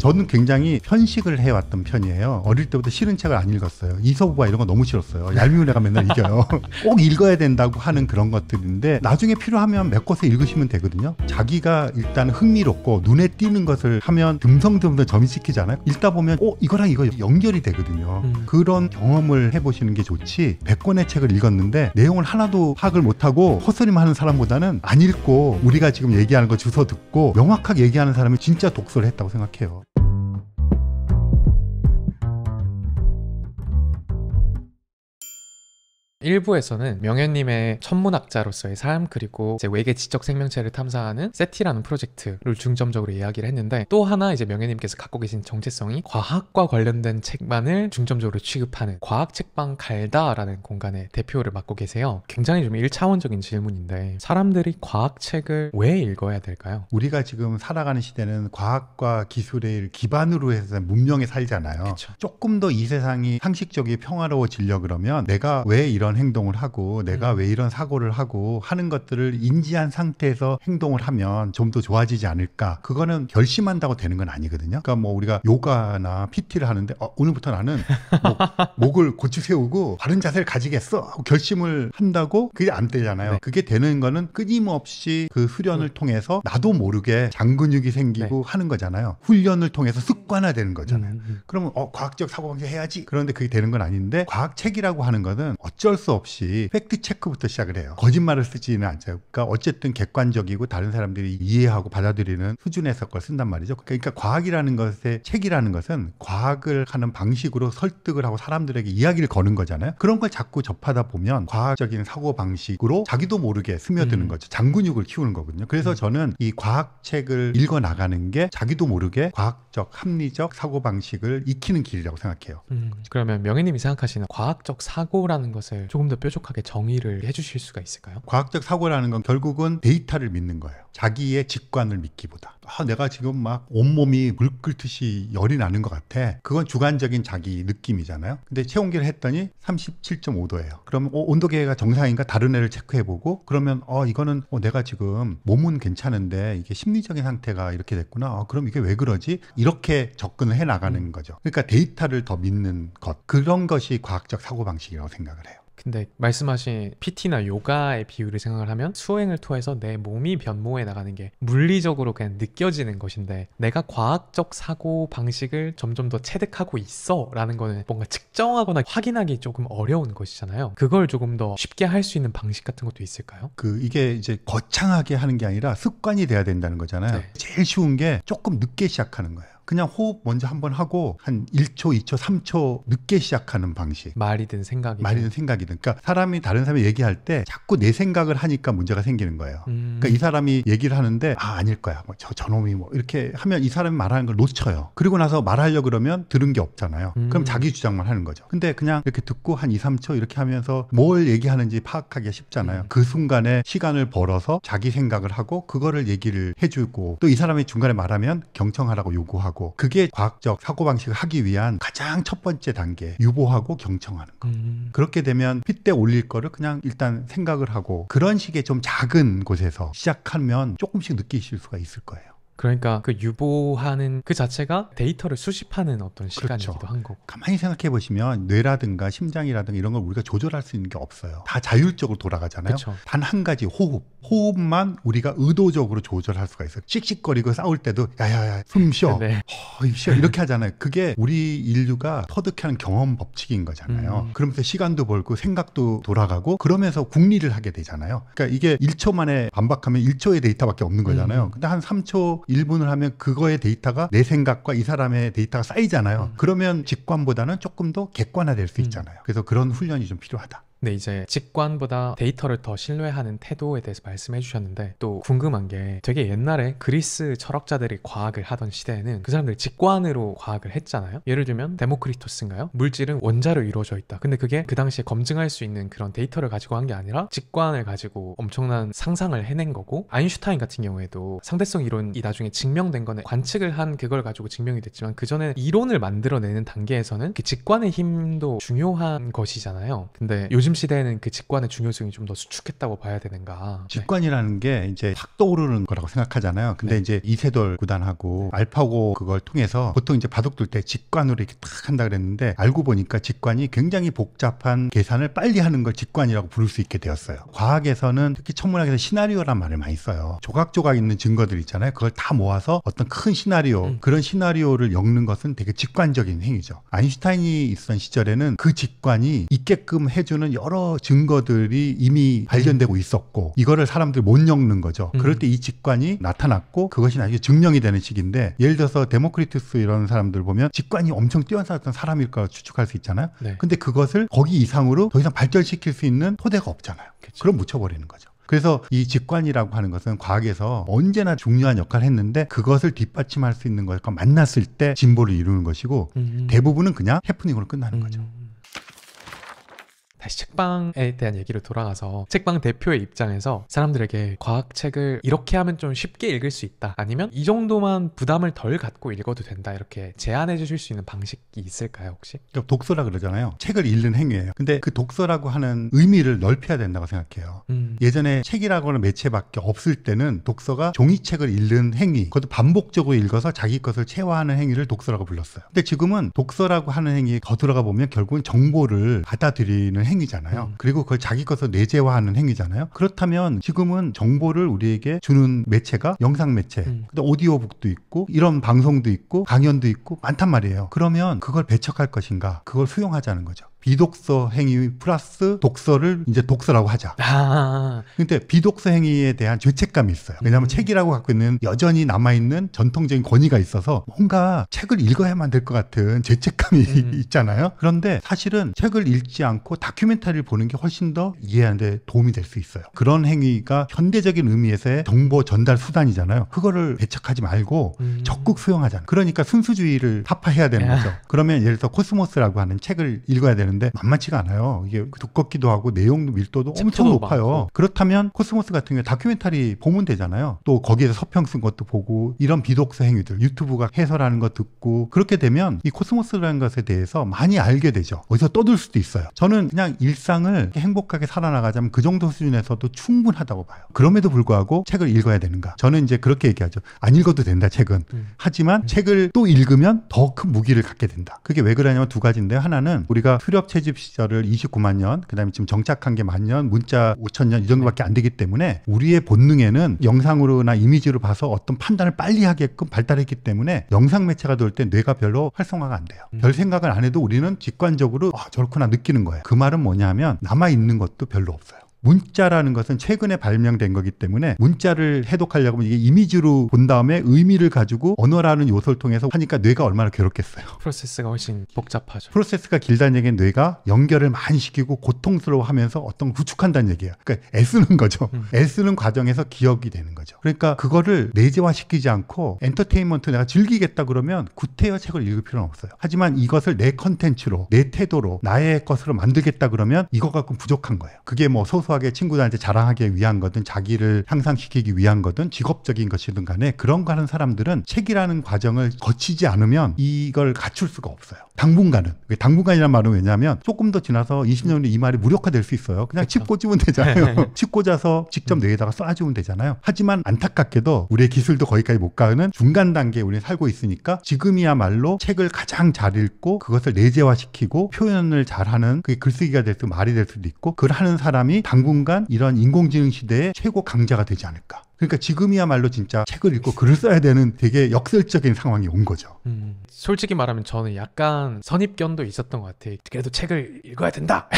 저는 굉장히 편식을 해왔던 편이에요. 어릴 때부터 싫은 책을 안 읽었어요. 이서부가 이런 거 너무 싫었어요. 얄미운 애가 맨날 이겨요. 꼭 읽어야 된다고 하는 그런 것들인데 나중에 필요하면 메꿔서 읽으시면 되거든요. 자기가 일단 흥미롭고 눈에 띄는 것을 하면 듬성듬성 점시키잖아요. 읽다 보면 어 이거랑 이거 연결이 되거든요. 음. 그런 경험을 해보시는 게 좋지 100권의 책을 읽었는데 내용을 하나도 파악을 못하고 헛소리만 하는 사람보다는 안 읽고 우리가 지금 얘기하는 거 주워 듣고 명확하게 얘기하는 사람이 진짜 독서를 했다고 생각해요. 일부에서는 명현님의 천문학자로서의 삶 그리고 이제 외계 지적 생명체를 탐사하는 세티라는 프로젝트를 중점적으로 이야기를 했는데 또 하나 이제 명현님께서 갖고 계신 정체성이 과학과 관련된 책만을 중점적으로 취급하는 과학 책방 갈다라는 공간의 대표를 맡고 계세요. 굉장히 좀 1차원적인 질문인데 사람들이 과학 책을 왜 읽어야 될까요? 우리가 지금 살아가는 시대는 과학과 기술을 기반으로 해서 문명에 살잖아요. 그쵸. 조금 더 이 세상이 상식적이 평화로워지려 그러면 내가 왜 이런 이런 행동을 하고 내가 음. 왜 이런 사고를 하고 하는 것들을 인지한 상태에서 행동을 하면 좀 더 좋아지지 않을까. 그거는 결심한다고 되는 건 아니거든요. 그러니까 뭐 우리가 요가나 PT를 하는데 어, 오늘부터 나는 목, 을 고치 세우고 바른 자세를 가지겠어. 결심을 한다고 그게 안 되잖아요. 네. 그게 되는 거는 끊임없이 그 수련을 음. 통해서 나도 모르게 장근육이 생기고 네. 하는 거잖아요. 훈련을 통해서 습관화되는 거잖아요. 음, 음, 음. 그러면 어 과학적 사고방식 해야지. 그런데 그게 되는 건 아닌데 과학책이라고 하는 거는 어쩔 수 없이 팩트 체크부터 시작을 해요. 거짓말을 쓰지는 않죠. 그러니까 어쨌든 객관적이고 다른 사람들이 이해하고 받아들이는 수준에서 걸 쓴단 말이죠. 그러니까 과학이라는 것의 책이라는 것은 과학을 하는 방식으로 설득을 하고 사람들에게 이야기를 거는 거잖아요. 그런 걸 자꾸 접하다 보면 과학적인 사고 방식으로 자기도 모르게 스며드는 음. 거죠. 장근육을 키우는 거거든요. 그래서 음. 저는 이 과학책을 읽어 나가는 게 자기도 모르게 과학 과학적 합리적 사고 방식을 익히는 길이라고 생각해요. 음, 그러면 명예님이 생각하시는 과학적 사고라는 것을 조금 더 뾰족하게 정의를 해주실 수가 있을까요? 과학적 사고라는 건 결국은 데이터를 믿는 거예요. 자기의 직관을 믿기보다 아, 내가 지금 막 온몸이 물 끓듯이 열이 나는 것 같아. 그건 주관적인 자기 느낌이잖아요. 근데 체온계를 했더니 37.5도예요. 그러면 어, 온도계가 정상인가 다른 애를 체크해보고 그러면 어 이거는 어, 내가 지금 몸은 괜찮은데 이게 심리적인 상태가 이렇게 됐구나. 어, 그럼 이게 왜 그러지? 이렇게 접근을 해 나가는 음. 거죠. 그러니까 데이터를 더 믿는 것 그런 것이 과학적 사고방식이라고 생각을 해요. 근데 말씀하신 PT나 요가의 비율을 생각을 하면 수행을 통해서 내 몸이 변모해 나가는 게 물리적으로 그냥 느껴지는 것인데 내가 과학적 사고 방식을 점점 더 체득하고 있어 라는 거는 뭔가 측정하거나 확인하기 조금 어려운 것이잖아요. 그걸 조금 더 쉽게 할 수 있는 방식 같은 것도 있을까요? 그 이게 이제 거창하게 하는 게 아니라 습관이 돼야 된다는 거잖아요. 네. 제일 쉬운 게 조금 늦게 시작하는 거예요. 그냥 호흡 먼저 한 번 하고 한 1초, 2초, 3초 늦게 시작하는 방식. 말이든 생각이든. 말이든 생각이든. 그러니까 사람이 다른 사람이 얘기할 때 자꾸 내 생각을 하니까 문제가 생기는 거예요. 음. 그러니까 이 사람이 얘기를 하는데 아 아닐 거야. 뭐 저 저놈이 뭐 이렇게 하면 이 사람이 말하는 걸 놓쳐요. 그리고 나서 말하려 고 그러면 들은 게 없잖아요. 음. 그럼 자기 주장만 하는 거죠. 근데 그냥 이렇게 듣고 한 2, 3초 이렇게 하면서 뭘 얘기하는지 파악하기가 쉽잖아요. 음. 그 순간에 시간을 벌어서 자기 생각을 하고 그거를 얘기를 해주고 또 이 사람이 중간에 말하면 경청하라고 요구하고 하고 그게 과학적 사고방식을 하기 위한 가장 첫 번째 단계 유보하고 경청하는 거 음. 그렇게 되면 핏대 올릴 거를 그냥 일단 생각을 하고 그런 식의 좀 작은 곳에서 시작하면 조금씩 느끼실 수가 있을 거예요 그러니까 그 유보하는 그 자체가 데이터를 수집하는 어떤 그렇죠. 시간이기도 그렇죠. 한 거고. 가만히 생각해 보시면 뇌라든가 심장이라든가 이런 걸 우리가 조절할 수 있는 게 없어요. 다 자율적으로 돌아가잖아요. 단 한 가지 호흡. 호흡만 우리가 의도적으로 조절할 수가 있어요. 씩씩거리고 싸울 때도 야야야 숨 쉬어. 네. 허, 쉬어. 이렇게 하잖아요. 그게 우리 인류가 터득하는 경험 법칙인 거잖아요. 음. 그러면서 시간도 벌고 생각도 돌아가고 그러면서 국리를 하게 되잖아요. 그러니까 이게 1초 만에 반박하면 1초의 데이터밖에 없는 거잖아요. 음. 근데 한 3초 1분을 하면 그거의 데이터가 내 생각과 이 사람의 데이터가 쌓이잖아요. 음. 그러면 직관보다는 조금 더 객관화될 수 음. 있잖아요. 그래서 그런 훈련이 좀 필요하다. 근데 이제 직관보다 데이터를 더 신뢰하는 태도에 대해서 말씀해 주셨는데 또 궁금한 게 되게 옛날에 그리스 철학자들이 과학을 하던 시대에는 그 사람들이 직관으로 과학을 했잖아요. 예를 들면 데모크리토스인가요? 물질은 원자로 이루어져 있다. 근데 그게 그 당시에 검증할 수 있는 그런 데이터를 가지고 한 게 아니라 직관을 가지고 엄청난 상상을 해낸 거고 아인슈타인 같은 경우에도 상대성 이론이 나중에 증명된 거는 관측을 한 그걸 가지고 증명이 됐지만 그 전에 이론을 만들어내는 단계에서는 그 직관의 힘도 중요한 것이잖아요. 근데 요즘 요즘 시대에는 그 직관의 중요성이 좀 더 수축했다고 봐야 되는가? 네. 직관이라는 네. 게 이제 탁 떠오르는 거라고 생각하잖아요. 근데 네. 이제 이세돌 구단하고 알파고 그걸 통해서 보통 이제 바둑 둘 때 직관으로 이렇게 탁 한다 그랬는데 알고 보니까 직관이 굉장히 복잡한 계산을 빨리 하는 걸 직관이라고 부를 수 있게 되었어요. 과학에서는 특히 천문학에서 시나리오란 말을 많이 써요. 조각조각 있는 증거들 있잖아요. 그걸 다 모아서 어떤 큰 시나리오 음. 그런 시나리오를 엮는 것은 되게 직관적인 행위죠. 아인슈타인이 있던 었 시절에는 그 직관이 있게끔 해주는 여러 증거들이 이미 발견되고 있었고 이거를 사람들 이못 엮는 거죠. 음. 그럴 때 이 직관이 나타났고 그것이 나중에 증명이 되는 식인데 예를 들어서 데모크리투스 이런 사람들 보면 직관이 엄청 뛰어났던 사람일까 추측할 수 있잖아요. 네. 근데 그것을 거기 이상으로 더 이상 발전시킬 수 있는 토대가 없잖아요. 그치. 그럼 묻혀버리는 거죠. 그래서 이 직관이라고 하는 것은 과학에서 언제나 중요한 역할을 했는데 그것을 뒷받침할 수 있는 것과 만났을 때 진보를 이루는 것이고 음. 대부분은 그냥 해프닝으로 끝나는 음. 거죠. 다시 책방에 대한 얘기를 돌아가서 책방 대표의 입장에서 사람들에게 과학책을 이렇게 하면 좀 쉽게 읽을 수 있다 아니면 이 정도만 부담을 덜 갖고 읽어도 된다 이렇게 제안해 주실 수 있는 방식이 있을까요 혹시? 그러니까 독서라 그러잖아요 책을 읽는 행위예요 근데 그 독서라고 하는 의미를 넓혀야 된다고 생각해요 음. 예전에 책이라고 하는 매체밖에 없을 때는 독서가 종이책을 읽는 행위 그것도 반복적으로 읽어서 자기 것을 체화하는 행위를 독서라고 불렀어요 근데 지금은 독서라고 하는 행위에 거 들어가 보면 결국은 정보를 받아들이는 행위잖아요. 음. 그리고 그걸 자기 것으로 내재화하는 행위잖아요. 그렇다면 지금은 정보를 우리에게 주는 매체가 영상 매체, 음. 오디오북도 있고 이런 방송도 있고 강연도 있고 많단 말이에요. 그러면 그걸 배척할 것인가? 그걸 수용하자는 거죠. 비독서 행위 플러스 독서를 이제 독서라고 하자. 아. 근데 비독서 행위에 대한 죄책감이 있어요. 왜냐하면 음. 책이라고 갖고 있는 여전히 남아있는 전통적인 권위가 있어서 뭔가 책을 읽어야만 될 것 같은 죄책감이 음. 있잖아요. 그런데 사실은 책을 읽지 않고 다큐멘터리를 보는 게 훨씬 더 이해하는데 도움이 될 수 있어요. 그런 행위가 현대적인 의미에서의 정보 전달 수단이잖아요. 그거를 배척하지 말고 음. 적극 수용하자. 그러니까 순수주의를 타파해야 되는 거죠. 그러면 예를 들어 코스모스라고 하는 책을 읽어야 되는 되는데 만만치가 않아요. 이게 그 두껍기도 하고 내용 밀도도 엄청 높아요. 많고. 그렇다면 코스모스 같은 경우에 다큐멘터리 보면 되잖아요. 또 거기에서 서평 쓴 것도 보고 이런 비독서 행위들 유튜브가 해설하는 거 듣고 그렇게 되면 이 코스모스라는 것에 대해서 많이 알게 되죠. 어디서 떠들 수도 있어요. 저는 그냥 일상을 행복하게 살아나가자면 그 정도 수준에서도 충분하다고 봐요. 그럼에도 불구하고 책을 읽어야 되는가? 저는 이제 그렇게 얘기하죠. 안 읽어도 된다, 책은. 음. 하지만 음. 책을 또 읽으면 더 큰 무기를 갖게 된다. 그게 왜 그러냐면 두가지인데 하나는 우리가 수련 실업 채집 시절을 29만 년, 그다음에 지금 정착한 게 만 년, 문자 5천 년 이 정도밖에 안 되기 때문에 우리의 본능에는 영상으로나 이미지로 봐서 어떤 판단을 빨리 하게끔 발달했기 때문에 영상 매체가 될 때 뇌가 별로 활성화가 안 돼요. 음. 별 생각을 안 해도 우리는 직관적으로 아 저렇구나 느끼는 거예요. 그 말은 뭐냐면 남아 있는 것도 별로 없어요. 문자라는 것은 최근에 발명된 거기 때문에 문자를 해독하려고 하면 이게 이미지로 본 다음에 의미를 가지고 언어라는 요소를 통해서 하니까 뇌가 얼마나 괴롭겠어요. 프로세스가 훨씬 복잡하죠. 프로세스가 길다는 얘기는 뇌가 연결을 많이 시키고 고통스러워하면서 어떤 걸 구축한다는 얘기예요 그러니까 애쓰는 거죠. 음. 애쓰는 과정에서 기억이 되는 거죠. 그러니까 그거를 내재화시키지 않고 엔터테인먼트 내가 즐기겠다 그러면 구태여 책을 읽을 필요는 없어요. 하지만 이것을 내 컨텐츠로 내 태도로 나의 것으로 만들겠다 그러면 이거 갖고 부족한 거예요. 그게 뭐 소설 소소하게 친구들한테 자랑하기 위한 거든 자기를 향상시키기 위한 거든 직업적인 것이든 간에 그런 거 하는 사람들은 책이라는 과정을 거치지 않으면 이걸 갖출 수가 없어요. 당분간은. 당분간이란 말은 왜냐하면 조금 더 지나서 20년 후 이 말이 무력화될 수 있어요. 그냥 그렇죠. 칩 꽂으면 되잖아요. 네. 칩 꽂아서 직접 뇌에다가 쏴주면 되잖아요. 하지만 안타깝게도 우리의 기술도 거기까지 못 가는 중간 단계에 우리는 살고 있으니까 지금이야말로 책을 가장 잘 읽고 그것을 내재화시키고 표현을 잘하는 그게 글쓰기가 될수 말이 될 수도 있고 그걸 하는 사람이 당 당분간 이런 인공지능 시대의 최고 강자가 되지 않을까. 그러니까 지금이야말로 진짜 책을 읽고 글을 써야 되는 되게 역설적인 상황이 온 거죠. 음, 솔직히 말하면 저는 약간 선입견도 있었던 것 같아요. 그래도 책을 읽어야 된다.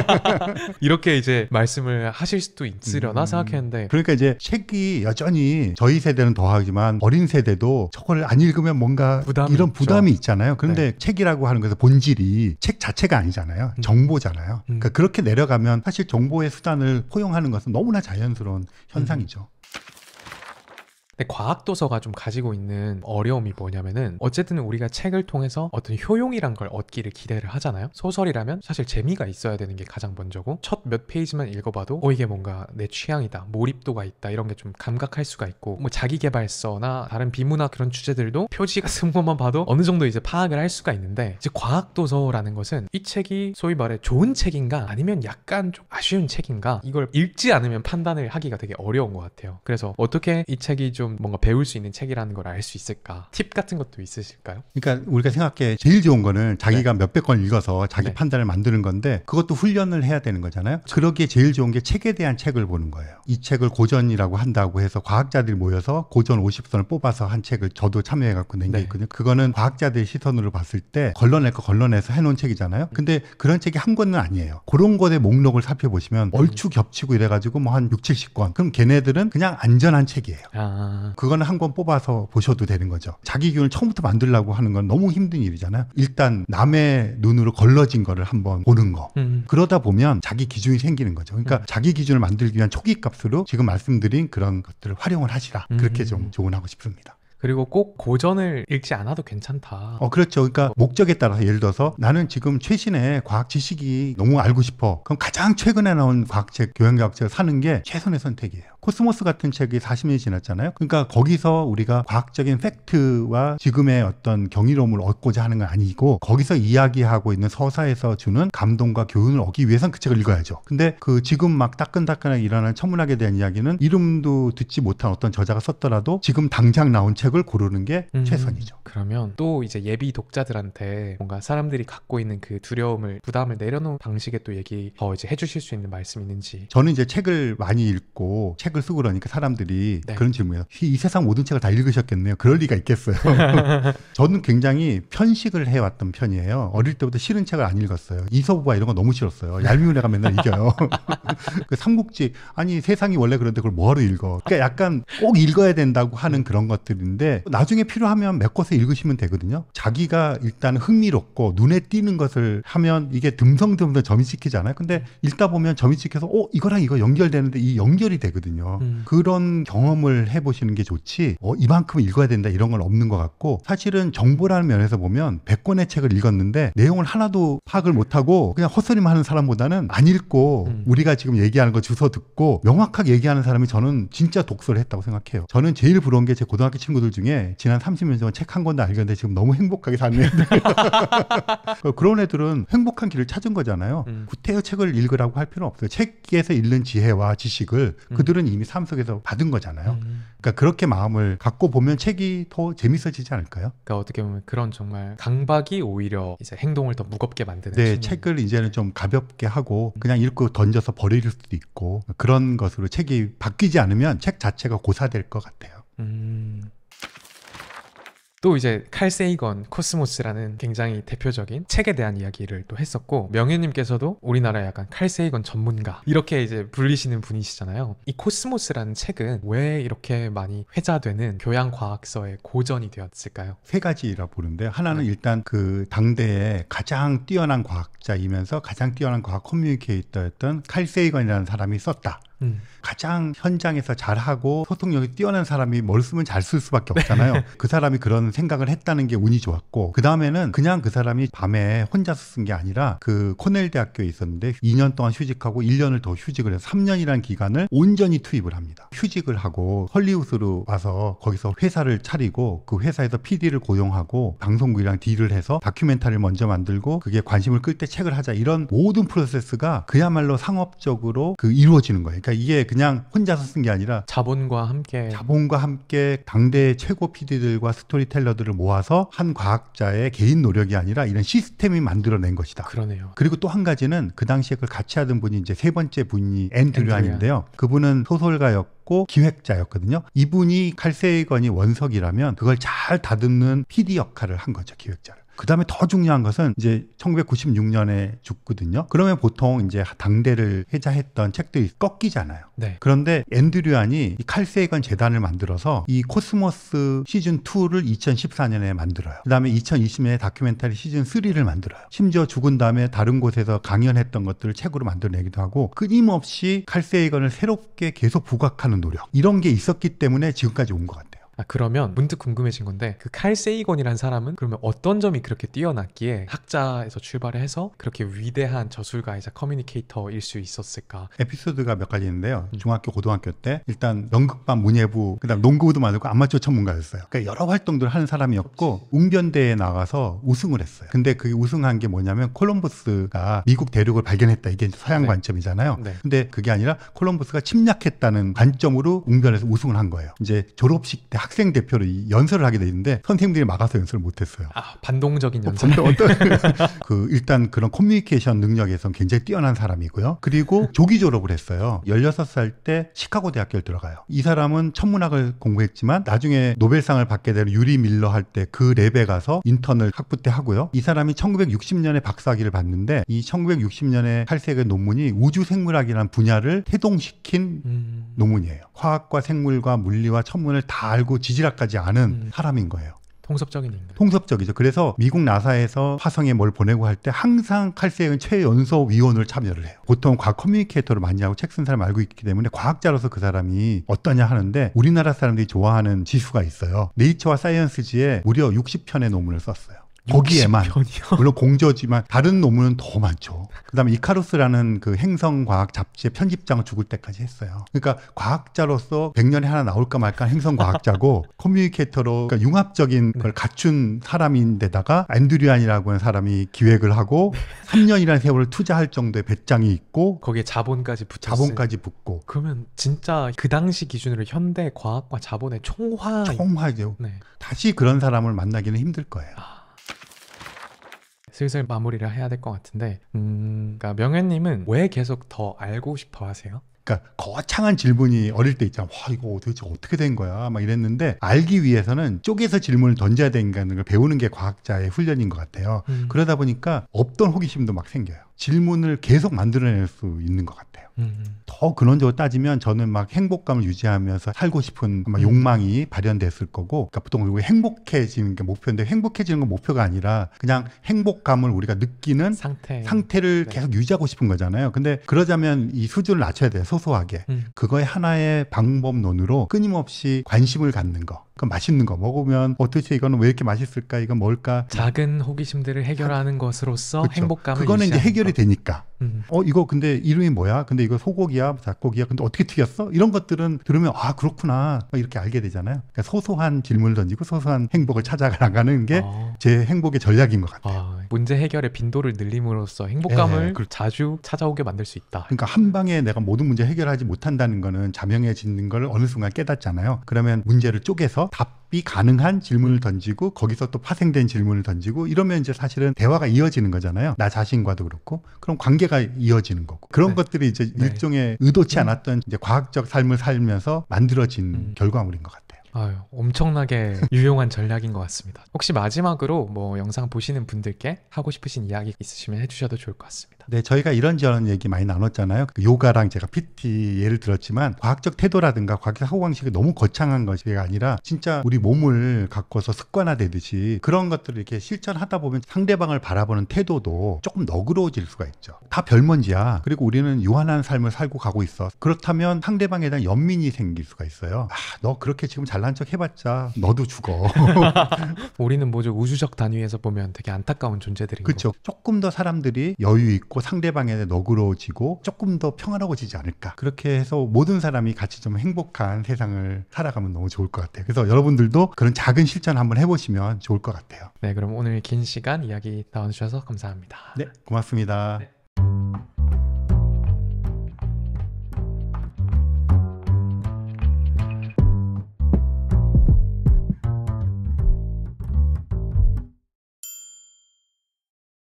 이렇게 이제 말씀을 하실 수도 있으려나 음, 생각했는데. 그러니까 이제 책이 여전히 저희 세대는 더하지만 어린 세대도 저걸 안 읽으면 뭔가 부담이 이런 부담이 있잖아요 그런데 네. 책이라고 하는 것은 본질이 책 자체가 아니잖아요. 음. 정보잖아요. 음. 그러니까 그렇게 내려가면 사실 정보의 수단을 포용하는 것은 너무나 자연스러운 현상이죠. 음. 근데 과학 도서가 좀 가지고 있는 어려움이 뭐냐면은 어쨌든 우리가 책을 통해서 어떤 효용이란 걸 얻기를 기대를 하잖아요. 소설이라면 사실 재미가 있어야 되는 게 가장 먼저고 첫 몇 페이지만 읽어봐도 어 이게 뭔가 내 취향이다, 몰입도가 있다 이런 게 좀 감각할 수가 있고 뭐 자기개발서나 다른 비문학 그런 주제들도 표지 가쓴 것만 봐도 어느 정도 이제 파악을 할 수가 있는데 이제 과학 도서라는 것은 이 책이 소위 말해 좋은 책인가 아니면 약간 좀 아쉬운 책인가 이걸 읽지 않으면 판단을 하기가 되게 어려운 것 같아요. 그래서 어떻게 이 책이 좀좀 뭔가 배울 수 있는 책이라는 걸 알 수 있을까? 팁 같은 것도 있으실까요? 그러니까 우리가 생각해 제일 좋은 거는 자기가 네. 몇백 권 읽어서 자기 네. 판단을 만드는 건데 그것도 훈련을 해야 되는 거잖아요. 그러기에 제일 좋은 게 책에 대한 책을 보는 거예요. 이 책을 고전이라고 한다고 해서 과학자들이 모여서 고전 50선을 뽑아서 한 책을 저도 참여해 갖고 낸게 네. 있거든요. 그거는 과학자들 의 시선으로 봤을 때 걸러낼 거 걸러내서 해놓은 책이잖아요. 음. 근데 그런 책이 한 권은 아니에요. 그런 것의 목록을 살펴보시면 음. 얼추 겹치고 이래가지고 뭐 한 6, 70권. 그럼 걔네들은 그냥 안전한 책이에요. 아. 그건 한권 뽑아서 보셔도 되는 거죠. 자기 기운을 처음부터 만들려고 하는 건 너무 힘든 일이잖아요. 일단 남의 눈으로 걸러진 거를 한 번 보는 거. 음. 그러다 보면 자기 기준이 생기는 거죠. 그러니까 음. 자기 기준을 만들기 위한 초기 값으로 지금 말씀드린 그런 것들을 활용을 하시라. 음. 그렇게 좀 음. 조언하고 싶습니다. 그리고 꼭 고전을 읽지 않아도 괜찮다. 어, 그렇죠. 그러니까 어. 목적에 따라서 예를 들어서 나는 지금 최신의 과학 지식이 너무 알고 싶어. 그럼 가장 최근에 나온 과학책, 교양과학책을 사는 게 최선의 선택이에요. 코스모스 같은 책이 40년이 지났잖아요. 그러니까 거기서 우리가 과학적인 팩트와 지금의 어떤 경이로움을 얻고자 하는 건 아니고 거기서 이야기하고 있는 서사에서 주는 감동과 교훈을 얻기 위해선 그 책을 읽어야죠. 근데 그 지금 막 따끈따끈하게 일어나는 천문학에 대한 이야기는 이름도 듣지 못한 어떤 저자가 썼더라도 지금 당장 나온 책을 고르는 게 음, 최선이죠. 그러면 또 이제 예비 독자들한테 뭔가 사람들이 갖고 있는 그 두려움을 부담을 내려놓은 방식의 또 얘기 더 이제 해주실 수 있는 말씀 이 있는지 저는 이제 책을 많이 읽고 책을 책을 쓰고 그러니까 사람들이 네. 그런 질문이에요. 이 세상 모든 책을 다 읽으셨겠네요. 그럴 리가 있겠어요. 저는 굉장히 편식을 해왔던 편이에요. 어릴 때부터 싫은 책을 안 읽었어요. 이서부와 이런 거 너무 싫었어요. 얄미운 애가 맨날 이겨요. 그 삼국지 아니 세상이 원래 그런데 그걸 뭐하러 읽어? 그러니까 약간 꼭 읽어야 된다고 하는 그런 것들인데 나중에 필요하면 몇 곳에 읽으시면 되거든요. 자기가 일단 흥미롭고 눈에 띄는 것을 하면 이게 듬성듬성 점이 찍히잖아요. 근데 읽다 보면 점이 찍혀서 어 이거랑 이거 연결되는데 이 연결이 되거든요. 있어요. 음. 그런 경험을 해보시는 게 좋지 어, 이만큼 읽어야 된다 이런 건 없는 것 같고 사실은 정보라는 면에서 보면 100권의 책을 읽었는데 내용을 하나도 파악을 못하고 그냥 헛소리만 하는 사람보다는 안 읽고 음. 우리가 지금 얘기하는 거 주워 듣고 명확하게 얘기하는 사람이 저는 진짜 독서를 했다고 생각해요. 저는 제일 부러운 게 제 고등학교 친구들 중에 지난 30년 전안책 한 권도 안 읽었는데 지금 너무 행복하게 사는 애들. 그런 애들은 행복한 길을 찾은 거잖아요. 음. 구태여 책을 읽으라고 할 필요는 없어요. 책에서 읽는 지혜와 지식을 음. 그들은 이미 삶 속에서 받은 거잖아요. 음. 그러니까 그렇게 마음을 갖고 보면 책이 더 재밌어지지 않을까요? 그러니까 어떻게 보면 그런 정말 강박이 오히려 이제 행동을 더 무겁게 만드는. 네, 책을 이제는 좀 가볍게 하고 음. 그냥 읽고 던져서 버릴 수도 있고 그런 것으로 책이 바뀌지 않으면 책 자체가 고사될 것 같아요. 음. 또 이제 칼 세이건 코스모스라는 굉장히 대표적인 책에 대한 이야기를 또 했었고 명예님께서도 우리나라 약간 칼 세이건 전문가 이렇게 이제 불리시는 분이시잖아요. 이 코스모스라는 책은 왜 이렇게 많이 회자되는 교양 과학서의 고전이 되었을까요? 세 가지라 보는데 하나는 네. 일단 그당대에 가장 뛰어난 과학자이면서 가장 뛰어난 과학 커뮤니케이터였던 칼 세이건이라는 사람이 썼다. 음. 가장 현장에서 잘하고 소통력이 뛰어난 사람이 머리 쓰면 잘 쓸 수밖에 없잖아요. 네. 그 사람이 그런 생각을 했다는 게 운이 좋았고 그 다음에는 그냥 그 사람이 밤에 혼자서 쓴 게 아니라 그 코넬 대학교에 있었는데 2년 동안 휴직하고 1년을 더 휴직을 해서 3년이라는 기간을 온전히 투입을 합니다. 휴직을 하고 헐리우드로 와서 거기서 회사를 차리고 그 회사에서 PD를 고용하고 방송국이랑 딜을 해서 다큐멘터리를 먼저 만들고 그게 관심을 끌 때 책을 하자 이런 모든 프로세스가 그야말로 상업적으로 그 이루어지는 거예요. 그러니까 이게 그냥 혼자서 쓴 게 아니라 자본과 함께 자본과 함께 당대 최고 PD들과 스토리텔러들을 모아서 한 과학자의 개인 노력이 아니라 이런 시스템이 만들어낸 것이다. 그러네요. 그리고 또 한 가지는 그 당시에 그걸 같이 하던 분이 이제 세 번째 분이 앤드류안인데요. 그분은 소설가였고 기획자였거든요. 이분이 칼세이건이 원석이라면 그걸 잘 다듬는 PD 역할을 한 거죠, 기획자를. 그 다음에 더 중요한 것은 이제 1996년에 죽거든요. 그러면 보통 이제 당대를 회자했던 책들이 꺾이잖아요. 네. 그런데 앤드류안이 칼세이건 재단을 만들어서 이 코스모스 시즌 2를 2014년에 만들어요. 그 다음에 2020년에 다큐멘터리 시즌 3를 만들어요. 심지어 죽은 다음에 다른 곳에서 강연했던 것들을 책으로 만들어내기도 하고 끊임없이 칼세이건을 새롭게 계속 부각하는 노력 이런 게 있었기 때문에 지금까지 온 것 같아요. 아, 그러면 문득 궁금해진 건데 그 칼 세이건이란 사람은 그러면 어떤 점이 그렇게 뛰어났기에 학자에서 출발을 해서 그렇게 위대한 저술가이자 커뮤니케이터일 수 있었을까? 에피소드가 몇 가지 있는데요. 음. 중학교, 고등학교 때 일단 연극반 문예부, 그다음 농구부도 만들고아마추어천문가였어요 그러니까 여러 활동들 하는 사람이었고 웅변대에 나가서 우승을 했어요. 근데 그게 우승한 게 뭐냐면 콜럼버스가 미국 대륙을 발견했다. 이게 서양 네. 관점이잖아요. 네. 근데 그게 아니라 콜럼버스가 침략했다는 관점으로 웅변에서 우승을 한 거예요. 이제 졸업식 때 학생 대표로 연설을 하게 되는데 선생님들이 막아서 연설을 못했어요. 아 반동적인 어, 연설. 어, 어떤 그 일단 그런 커뮤니케이션 능력에선 굉장히 뛰어난 사람이고요. 그리고 조기 졸업을 했어요. 16살 때 시카고 대학교를 들어가요. 이 사람은 천문학을 공부했지만 나중에 노벨상을 받게 되는 유리 밀러 할 때 그 랩에 가서 인턴을 학부 때 하고요. 이 사람이 1960년에 박사학위를 받는데 이 1960년에 탈색의 논문이 우주 생물학이라는 분야를 태동시킨 음. 논문이에요. 화학과 생물과 물리와 천문을 다 알고 하 지질학까지 아는 음. 사람인 거예요. 통섭적인 인간. 통섭적이죠. 그래서 미국 나사에서 화성에 뭘 보내고 할 때 항상 칼세은 최연소위원을 참여를 해요. 보통 과학 커뮤니케이터를 많이 하고 책 쓴 사람 알고 있기 때문에 과학자로서 그 사람이 어떠냐 하는데 우리나라 사람들이 좋아하는 지수가 있어요. 네이처와 사이언스지에 무려 60편의 논문을 썼어요. 거기에만 편이요? 물론 공저지만 다른 논문은 더 많죠. 그다음에 이카루스라는 그 행성 과학 잡지의 편집장을 죽을 때까지 했어요. 그러니까 과학자로서 100년에 하나 나올까 말까 행성 과학자고 커뮤니케이터로 그러니까 융합적인 네. 걸 갖춘 사람인데다가 앤드류안이라고 하는 사람이 기획을 하고 3년이라는 세월을 투자할 정도의 배짱이 있고 거기에 자본까지 붙 자본까지 붙고 그러면 진짜 그 당시 기준으로 현대 과학과 자본의 총화 총화죠. 네. 다시 그런 사람을 만나기는 힘들 거예요. 아. 슬슬 마무리를 해야 될 것 같은데 음, 그러니까 명현님은 왜 계속 더 알고 싶어 하세요? 그니까 거창한 질문이 어릴 때 있잖아. 와 이거 도대체 어떻게 된 거야? 막 이랬는데 알기 위해서는 쪼개서 질문을 던져야 된다는 걸 배우는 게 과학자의 훈련인 것 같아요. 음. 그러다 보니까 없던 호기심도 막 생겨요. 질문을 계속 만들어낼 수 있는 것 같아요. 음, 음. 더 근원적으로 따지면 저는 막 행복감을 유지하면서 살고 싶은 아 욕망이 발현됐을 거고, 그러니까 보통 우리가 행복해지는 게 목표인데 행복해지는 건 목표가 아니라 그냥 행복감을 우리가 느끼는 상태. 상태를 네. 계속 유지하고 싶은 거잖아요. 근데 그러자면 이 수준을 낮춰야 돼요. 소소하게. 음. 그거의 하나의 방법론으로 끊임없이 관심을 갖는 거. 그 맛있는 거 먹으면 어떻게 이거는 왜 이렇게 맛있을까? 이건 뭘까? 작은 호기심들을 해결하는 것으로서 그쵸. 행복감을 그거는 이제 해결이 거. 되니까. 음. 어 이거 근데 이름이 뭐야? 근데 이거 소고기야, 닭고기야? 근데 어떻게 튀겼어? 이런 것들은 들으면 아 그렇구나 이렇게 알게 되잖아요. 그러니까 소소한 질문을 던지고 소소한 행복을 찾아가는 게제 아. 행복의 전략인 것 같아요. 아, 문제 해결의 빈도를 늘림으로써 행복감을 네. 자주 찾아오게 만들 수 있다. 그러니까 한 방에 내가 모든 문제 해결하지 못한다는 거는 자명해지는 걸 어느 순간 깨닫잖아요. 그러면 문제를 쪼개서 답 답이 가능한 질문을 던지고 거기서 또 파생된 질문을 던지고 이러면 이제 사실은 대화가 이어지는 거잖아요. 나 자신과도 그렇고 그럼 관계가 이어지는 거고 그런 네. 것들이 이제 네. 일종의 의도치 않았던 이제 과학적 삶을 살면서 만들어진 음. 결과물인 것 같아요. 아유, 엄청나게 유용한 전략인 것 같습니다. 혹시 마지막으로 뭐 영상 보시는 분들께 하고 싶으신 이야기 있으시면 해주셔도 좋을 것 같습니다. 같습니 네, 저희가 이런저런 얘기 많이 나눴잖아요. 그 요가랑 제가 PT 예를 들었지만 과학적 태도라든가 과학적 사고 방식이 너무 거창한 것이 아니라 진짜 우리 몸을 갖고서 습관화되듯이 그런 것들을 이렇게 실천하다 보면 상대방을 바라보는 태도도 조금 너그러워질 수가 있죠. 다 별먼지야. 그리고 우리는 유한한 삶을 살고 가고 있어. 그렇다면 상대방에 대한 연민이 생길 수가 있어요. 아, 너 그렇게 지금 잘난 척 해봤자 너도 죽어. 우리는 뭐죠? 우주적 단위에서 보면 되게 안타까운 존재들이거 그렇죠. 조금 더 사람들이 여유 있고 않고 그 상대방에 너그러워지고 조금 더평안하고지지 않을까 그렇게 해서 모든 사람이 같이 좀 행복한 세상을 살아가면 너무 좋을 것 같아요 그래서 여러분들도 그런 작은 실천 한번 해보시면 좋을 것 같아요 네 그럼 오늘 긴 시간 이야기 나눠주셔서 감사합니다 네 고맙습니다 네.